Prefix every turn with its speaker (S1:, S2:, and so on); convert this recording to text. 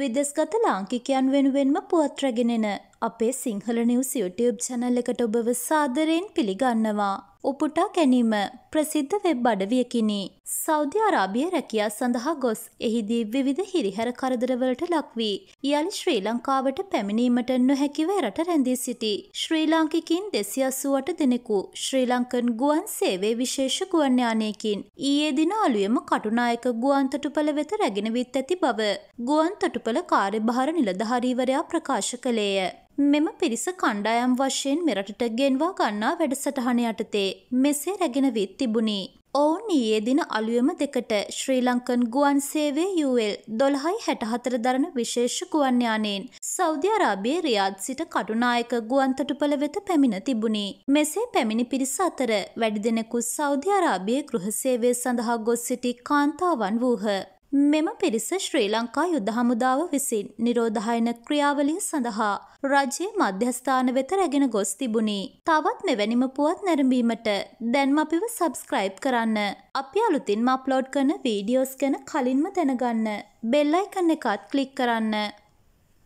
S1: විදෙස්ගත ලාංකිකයන් වෙනුවෙන්ම පුවත් රැගෙනෙන අපේ සිංහල නිවස් YouTube channel එකට ඔබව සාදරයෙන් පිළිගන්නවා. උපුටා ගැනීම ප්‍රසිද්ධ වෙබ් අඩවියකිනි. සෞදි අරාබිය රැකියා සඳහා ගොස් එහිදී විවිධ හිරිහැර කරදරවලට ලක්වී යළි ශ්‍රී ලංකාවට පැමිණීමට නොහැකිව එරට රැඳී සිටි ශ්‍රී ලාංකිකින් දෙසි අසුවට දෙනෙකු ශ්‍රී ලංකන් ගුවන් සේවේ විශේෂ ගුවන් යානයකින් ඊයේ දින අලුයම කටුනායක ගුවන් තොටුපළ වෙත රැගෙන විත් ඇති බව ගුවන් තොටුපළ කාර්යභාර නිලධාරීවරයා ප්‍රකාශ කළේය. මෙම පිරිස කණ්ඩායම් වශයෙන් මෙරටට ගෙන්වා ගන්නා වැඩසටහන යටතේ මෙසේ රැගෙන වී තිබුණි. ඔවුන් ඊයේ දින අලුයම දෙකට ශ්‍රී ලංකන් ගුවන් සේවේ UL 12.64 දරන විශේෂ ගුවන් යානයෙන් සෞදි අරාබියේ රියාද් සිට කටුනායක ගුවන්තොටුපළ වෙත පැමිණ තිබුණි. මෙසේ පැමිණි පිරිස අතර වැඩි දෙනෙකු සෞදි අරාබියේ ගෘහ සේවය සඳහා ගොස් සිටි කාන්තාවන් වූහ. මෙම පිරිස ශ්‍රී ලංකා යුද හමුදාව විසින් නිරෝධායන ක්‍රියාවලිය සඳහා රජයේ මධ්‍යස්ථාන වෙත රැගෙන ගොස් තිබුණි. තවත් මෙවැනිම පුවත් නැරඹීමට දැන්ම අපිව සබස්ක්‍රයිබ් කරන්න. අපි අලුතින්ම අප්ලෝඩ් කරන වීඩියෝස් ගැන කලින්ම දැනගන්න. බෙල්ලයිකන්න එකත් ක්ලික් කරන්න.